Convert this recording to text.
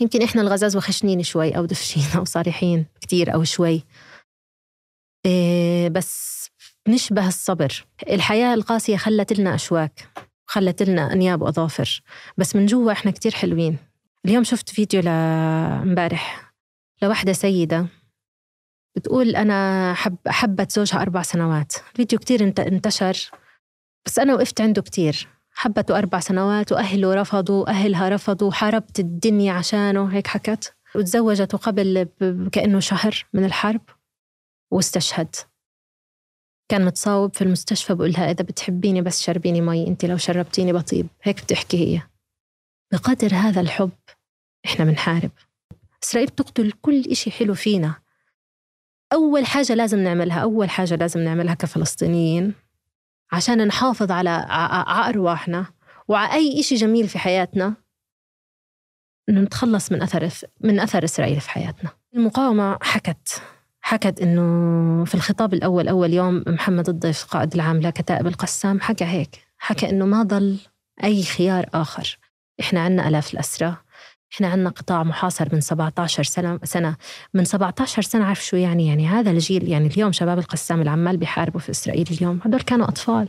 يمكن إحنا الغزازوة خشنين شوي أو دفشين أو صريحين كثير أو شوي إيه، بس نشبه الصبر الحياة القاسية خلت لنا أشواك خلت لنا أنياب وأظافر بس من جوا إحنا كتير حلوين اليوم شفت فيديو لامبارح لوحدة سيدة بتقول أنا حب حبت زوجها أربع سنوات الفيديو كتير انتشر بس أنا وقفت عنده كتير حبته أربع سنوات وأهله رفضوا أهلها رفضوا حاربت الدنيا عشانه هيك حكت وتزوجت قبل كأنه شهر من الحرب واستشهد كان متصاوب في المستشفى بقولها إذا بتحبيني بس شربيني مي أنت لو شربتيني بطيب هيك بتحكي هي بقدر هذا الحب إحنا بنحارب إسرائيل بتقتل كل إشي حلو فينا أول حاجة لازم نعملها أول حاجة لازم نعملها كفلسطينيين عشان نحافظ على ع... أرواحنا وعلى أي إشي جميل في حياتنا إنه نتخلص من أثر من أثر إسرائيل في حياتنا المقاومة حكت حكت إنه في الخطاب الأول أول يوم محمد الضيف قائد العام لكتائب القسام حكى هيك حكى إنه ما ضل أي خيار آخر إحنا عنا ألاف الأسرى احنا عندنا قطاع محاصر من 17 سنة سنة من 17 سنة عارف شو يعني يعني هذا الجيل يعني اليوم شباب القسام العمال بيحاربوا في إسرائيل اليوم هدول كانوا أطفال